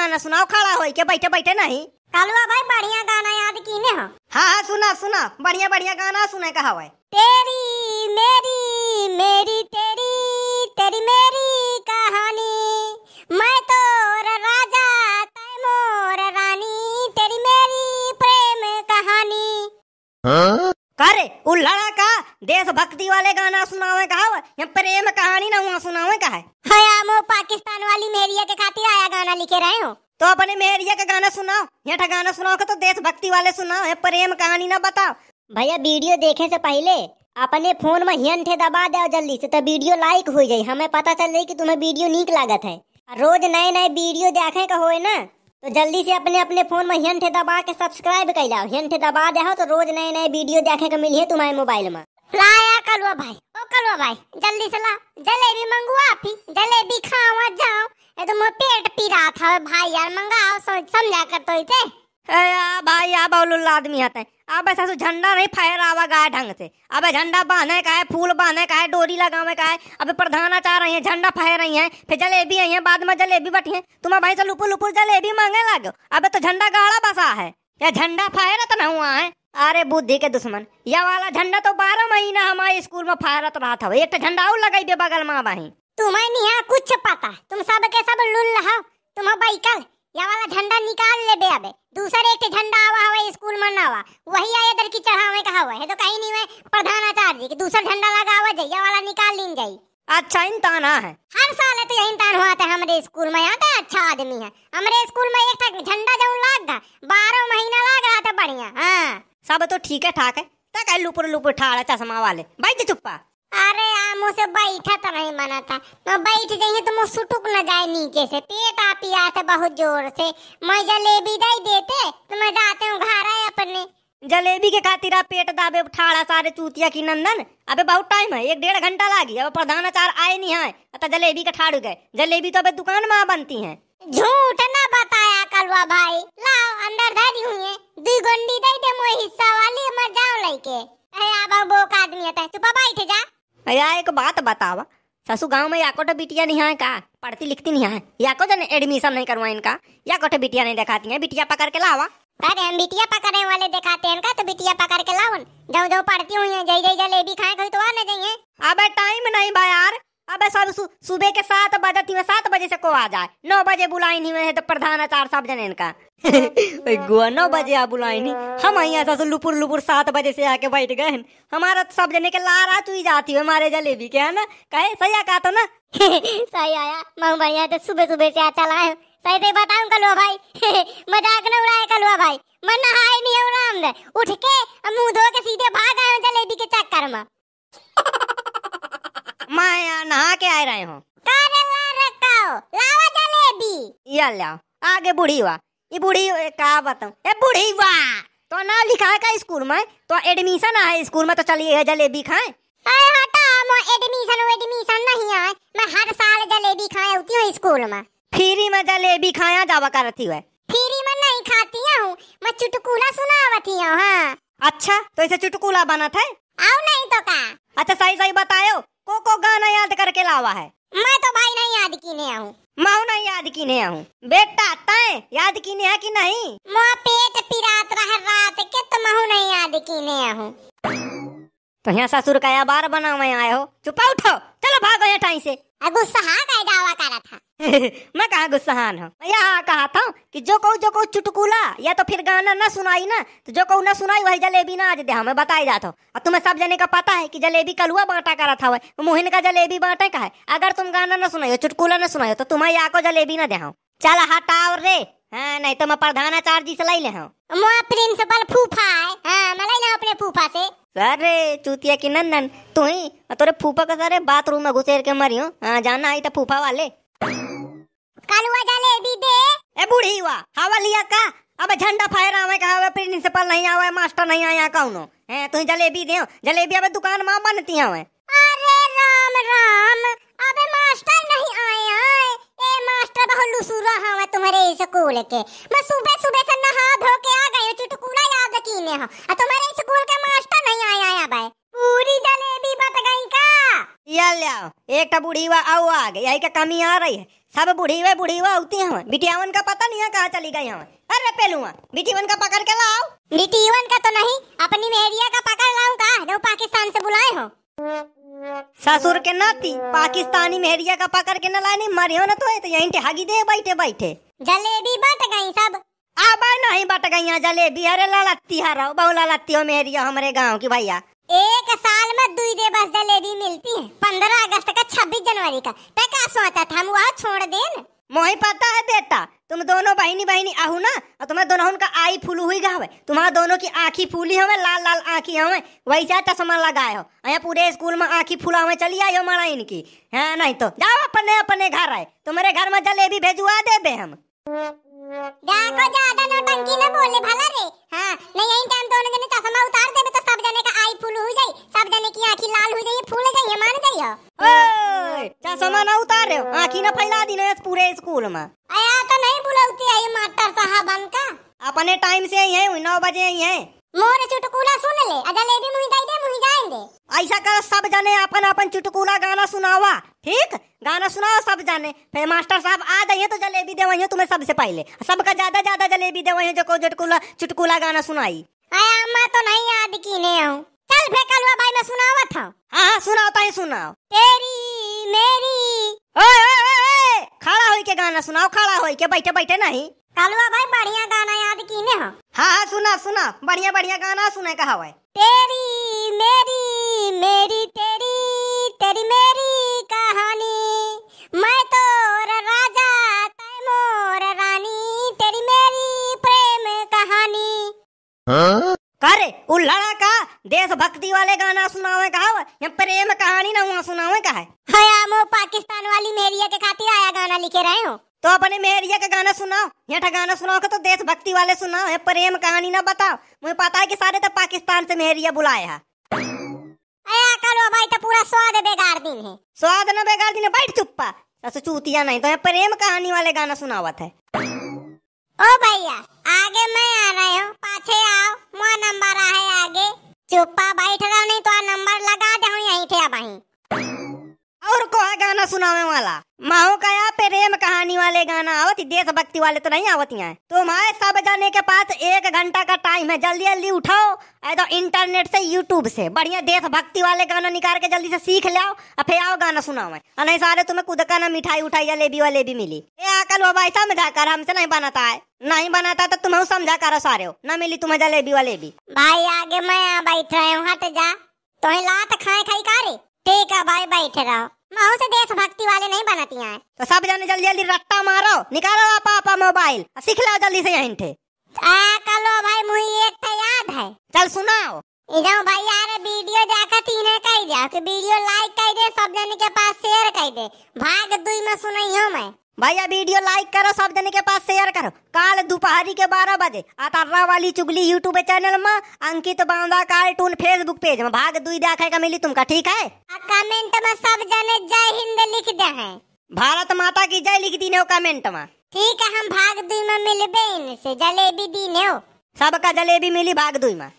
गाना सुनाओ खड़ा हो के बैठे बैठे नहीं कालुआ भाई बढ़िया गाना याद कीने हो हाँ हाँ सुना सुना बढ़िया बढ़िया गाना सुने कहा हुआ तेरी मेरी मेरी तेरी तेरी मेरी कहानी मैं तो राजा मोर रानी तेरी मेरी प्रेम कहानी हाँ? करे उल्लड़ा का देशभक्ति वाले गाना सुनावे कहा प्रेम कहानी ना वहाँ सुनावे कहा हयामो पाकिस्तान वाली मेरिया के खातिर आया गाना लिखे रहे हो तो अपने मेरिया का गाना सुनाओ यहाँ गाना सुनाओ तो देशभक्ति वाले सुनाओ है प्रेम कहानी ना बताओ भैया वीडियो देखे से पहले अपने फोन में हियन थे दबा दो जल्दी से तो वीडियो लाइक हो जाये हमें पता चल रही कि तुम्हें वीडियो निक लागत है रोज नए नए वीडियो देखे का हो ना तो जल्दी से अपने अपने फोन में हियन थे दबा के सब्सक्राइब कर लाओ हियन थे दबा दे तो रोज नए नए वीडियो देखे का मिली है तुम्हारे मोबाइल में लाया कलवा भाई ओ कलवा भाई जल्दी से ला जलेबी मंगवा पी जलेबी खावा जाओ ये तो मोर पेट पी रहा था भाई यार मंगाओ समझा कर तो इसे भाई आ बोलो आदमी आते है अब ऐसा तो झंडा नहीं फायर आवा गाय ढंग से अब झंडा बांधे का है फूल बांधे का है डोरी लगावे का है अबे प्रधाना चाह रही है झंडा फायर रही है फिर जलेबी आई है बाद में जलेबी बटी है तुम्हारा भाई से लुपुर लुपुर जलेबी मांगे लागो अबे तो झंडा गाढ़ा बसा है या झंडा फायर तो ना हुआ है अरे बुद्धि के दुश्मन यह वाला झंडा तो बारह महीना हमारे स्कूल में फहरत रहा था एक तो झंडा और लगाई दे बगल माँ वही तुम्हें निहा कुछ पता तुम सब के सब लुल रहा तुम बैकल यह वाला झंडा निकाल ले बे अबे दूसर एक झंडा आवा हवा स्कूल में ना आवा वही आए इधर की चढ़ावे का हवा है तो कहीं नहीं हुए प्रधानाचार्य की दूसरा झंडा लगा आवा जइया वाला निकाल लीन जाई अच्छा इंसान है हर साल तो यही इंतान हुआ था हमारे स्कूल में आता तो अच्छा आदमी है हमारे स्कूल में एक झंडा जो लाग था बारह महीना लाग रहा था बढ़िया हाँ सब तो ठीक है ठाक है तक लुपुर लुपुर ठाड़ चश्मा वाले बैठ चुप्पा अरे यार मुझे बैठा तो नहीं मना था मैं बैठ जाइए तो मुझे सुटुक न जाए नीचे से पेट आ पिया था बहुत जोर से मैं जलेबी दे देते तो मैं जाते हूँ घर आए अपने जलेबी के खातिर आप पेट दाबे उठाड़ा सारे चूतिया की नंदन अबे बहुत टाइम है एक डेढ़ घंटा लागी अब प्रधानाचार आए नहीं है अतः जलेबी का ठाड़ गए जलेबी तो अबे दुकान में बनती है झूठ न हलवा भाई लाओ अंदर धरी है दुई गंडी दे दे मोए हिस्सा वाली मत जाओ लेके अरे आबा वो का आदमी आता है चुपा बैठ जा अया एक बात बतावा ससु गांव में याको तो बिटिया नहीं है का पढ़ती लिखती नहीं है याको जन एडमिशन नहीं करवा इनका याको तो बिटिया नहीं दिखाती है बिटिया पकड़ के लावा अरे हम बिटिया पकड़ने वाले दिखाते हैं इनका तो बिटिया पकड़ के लावन जाओ जाओ पढ़ती हुई है जय जय जलेबी खाए कहीं तो आ ना जाए कल सुबह के सात बजे थी सात बजे से को आ जाए नौ बजे बुलाई नहीं है तो प्रधान आचार साहब जन इनका गुआ नौ बजे आ नहीं हम आई ऐसा ससुर लुपुर लुपुर सात बजे से आके बैठ गए हमारा तो सब जने के लारा चुई जाती है हमारे जलेबी के है ना कहे सही आ कहा था तो ना सही आया मैं भैया तो सुबह सुबह से आ चला है सही से बताऊ कल भाई मजाक न उड़ाए कल भाई मैं नहाए नहीं हूं राम उठ के मुंह धो के सीधे भाग आए जलेबी के चक्कर में मैं यहाँ नहा के आए रहे हूँ या आगे बूढ़ी हुआ ये बूढ़ी कहा बताऊ ए बूढ़ी हुआ तो ना लिखा है का स्कूल में तो एडमिशन आए स्कूल में तो चलिए जलेबी खाए अरे हटा मो एडमिशन एडमिशन नहीं मैं हर साल जलेबी खाए होती स्कूल में फ्री में जलेबी खाया जावा करती फ्री में नहीं खाती हूँ मैं चुटकुला सुनावती हाँ। अच्छा तो इसे चुटकुला बना था आओ नहीं तो का अच्छा सही सही बतायो को को गाना याद करके लावा है मैं तो भाई नहीं याद कीने आऊँ माऊ नहीं याद कीने आऊँ बेटा तय याद कीने है कि नहीं मैं पेट पिरात रह रात के तो माऊ नहीं याद कीने आऊँ तो यहाँ ससुर का या बार मैं आए हो चुपा उठो चलो भागो यहाँ से गुस्सा हाँ का दावा करा था मैं कहा गुस्साहान हूँ मैं यहाँ कहा था कि जो कहू जो कहू चुटकुला या तो फिर गाना सुनाई ना तो जो कहू न सुनाई वही जलेबी ना आज दे हमें हाँ, जाता और तुम्हें सब जने का पता है कि जलेबी कलुआ बांटा करा था वह का जलेबी बांटे का है अगर तुम गाना न सुनाई हो चुटकुला न सुनाई हो तो तुम्हें यहाँ को जलेबी ना दे हाँ। चल हटाओ रे हाँ नहीं तो मैं प्रधानाचार्य जी से ले हूँ मैं प्रिंसिपल फूफा है हाँ मैं लै अपने फूफा से अरे चूतिया की नंदन तू ही तोरे फूफा का सारे बाथरूम में घुसेर के मरी हूँ हाँ, जाना आई तो फूफा वाले कालुआ जाले दे ए बूढ़ी हुआ हवा लिया का अब झंडा फायर आवे का आवे प्रिंसिपल नहीं आवे मास्टर नहीं आया का उनो हैं तू जलेबी दे जलेबी अब दुकान मां बनती आवे अरे राम राम अबे मास्टर नहीं आया ए मास्टर बहुत लुसुरा हवा तुम्हारे स्कूल के मैं सुबह सुबह से नहा धो के आ गई चुटकुला याद की ने हां तुम्हारे एक बूढ़ी हुआ आओ आ गई यही का कमी आ रही है सब बूढ़ी हुए बूढ़ी हुआ होती हैं बिटियावन का पता नहीं है कहाँ चली गई हम अरे पेलुआ बिटिवन का पकड़ के लाओ बिटिवन का तो नहीं अपनी मेरिया का पकड़ लाऊं का जो पाकिस्तान से बुलाए हो ससुर के नाती पाकिस्तानी मेहरिया का पकड़ के न लाने मरियो न तो है तो यहीं टेहागी दे बैठे बैठे जलेबी बट गई सब अब नहीं बट गई जलेबी अरे लड़ती हरो बहु लड़ती हो मेहरिया हमारे गाँव की भैया ए साल में दुई दे बस जलेबी मिलती है पंद्रह अगस्त का छब्बीस जनवरी का तो क्या सोचा था मुआ वहाँ छोड़ देन मोहे पता है बेटा तुम दोनों बहनी बहनी आहु ना और तुम्हें दोनों का आई फूलू हुई गावे तुम्हारा दोनों की आंखी फूली हमें लाल लाल आंखी हमें वैसा चश्मा लगाए हो यहाँ पूरे स्कूल में आंखी फूला हमें चली आई हो मारा इनकी है नहीं तो जाओ अपने अपने घर आए तुम्हारे घर में जलेबी भेजवा दे बे हम देखो ज्यादा नौटंकी ना बोले भला रे हाँ नहीं यही टाइम दोनों ने चश्मा उतार देबे तो आई फूल हो जाई सब जाने की आंखी लाल हो जाई फूल जाई मान जाई ओए चश्मा सामान उतार रहे हो आंखें ना फैला दी ना पूरे स्कूल में आया तो नहीं बुलाते आई मास्टर साहब का अपने टाइम से ही है नौ बजे ही है मोर चुटकुला सुन ले अगर ले दी मुही दई दे मुई जाएंगे ऐसा कर सब जाने अपन अपन चुटकुला गाना सुनावा ठीक गाना सुनाओ सब जाने फिर मास्टर साहब आ जाइए तो जलेबी दे वही तुम्हें सबसे पहले सबका ज्यादा ज्यादा जलेबी दे वही जो चुटकुला चुटकुला गाना सुनाई आया मैं तो नहीं याद की ने हूँ कल भेकल हुआ भाई मैं सुनावा था हां हां सुनाओ ताई सुनाओ तेरी मेरी ओए ओए ओए खड़ा होई के गाना सुनाओ खड़ा होई के बैठे बैठे नहीं कलवा भाई बढ़िया गाना याद कीने हो हाँ हाँ सुना सुना बढ़िया बढ़िया गाना सुने का हवा तेरी मेरी मेरी तेरी तेरी मेरी कहानी मैं तो राजा तै मोर रानी तेरी मेरी प्रेम कहानी हाँ? देश भक्ति वाले गाना सुनावे कहा या प्रेम कहानी ना हुआ सुनावे कहा है हम पाकिस्तान वाली मेरिया के खातिर आया गाना लिखे रहे हो तो अपने मेरिया का गाना सुनाओ यहाँ गाना सुनाओ तो देश भक्ति वाले सुनाओ यहाँ प्रेम कहानी ना बताओ मुझे पता है कि सारे तो पाकिस्तान से मेरिया बुलाया है भाई तो पूरा स्वाद बेकार दिन है स्वाद ना बेकार दिन है बैठ चुप्पा ऐसे चूतिया नहीं तो यहाँ प्रेम कहानी वाले गाना सुनावत है ओ भैया आगे मैं आ रहा हूँ पाछे आओ मुआ नंबर आ है आगे चुप्पा बैठ रहा नहीं तो आ नंबर लगा दे यहीं थे अब और को है गाना सुनावे वाला माहो का या प्रेम कहानी वाले गाना आवती देशभक्ति वाले तो नहीं आवती हैं तुम्हारे तो सब जाने के पास एक घंटा का टाइम है जल्दी जल्दी उठाओ तो इंटरनेट से यूट्यूब से बढ़िया देशभक्ति वाले गाना निकाल के जल्दी से सीख लाओ और फिर आओ गाना सुनाओ और नहीं सारे तो तुम्हें खुद का ना मिठाई उठाई जलेबी वाले भी मिली ये अकल बाबा ऐसा समझा कर हमसे नहीं बनाता है नहीं बनाता तो तुम करो सारे हो ना मिली तुम्हें जा लेबी वाले भी भाई आगे मैं यहाँ बैठ रहा हूँ हट जा तो लात खाए खाई का रे ठीक है भाई बैठ रहो मऊ से देशभक्ति वाले नहीं बनाती हैं तो सब जाने जल्दी जल्दी रट्टा मारो निकालो आप आपा मोबाइल सीख लो जल्दी से यहाँ आ कलो भाई मुझे एक तो याद है चल सुनाओ इधर भाई यार वीडियो देखा तीन कई दे कि वीडियो लाइक कई दे सब जने के पास शेयर कई दे भाग दुई में हूं मैं भैया वीडियो लाइक करो सब जने के पास शेयर करो कल दोपहर के 12 बजे अतर्रा वाली चुगली यूट्यूब चैनल में Ankit Banda cartoon Facebook page में भाग दुई देखे का मिली तुमका ठीक है कमेंट में सब जने जय हिंद लिख दे हैं भारत माता की जय लिख दीने ने कमेंट में ठीक है हम भाग दुई में मिलबे इनसे जलेबी दीने ने सबका जलेबी मिली भाग दुई में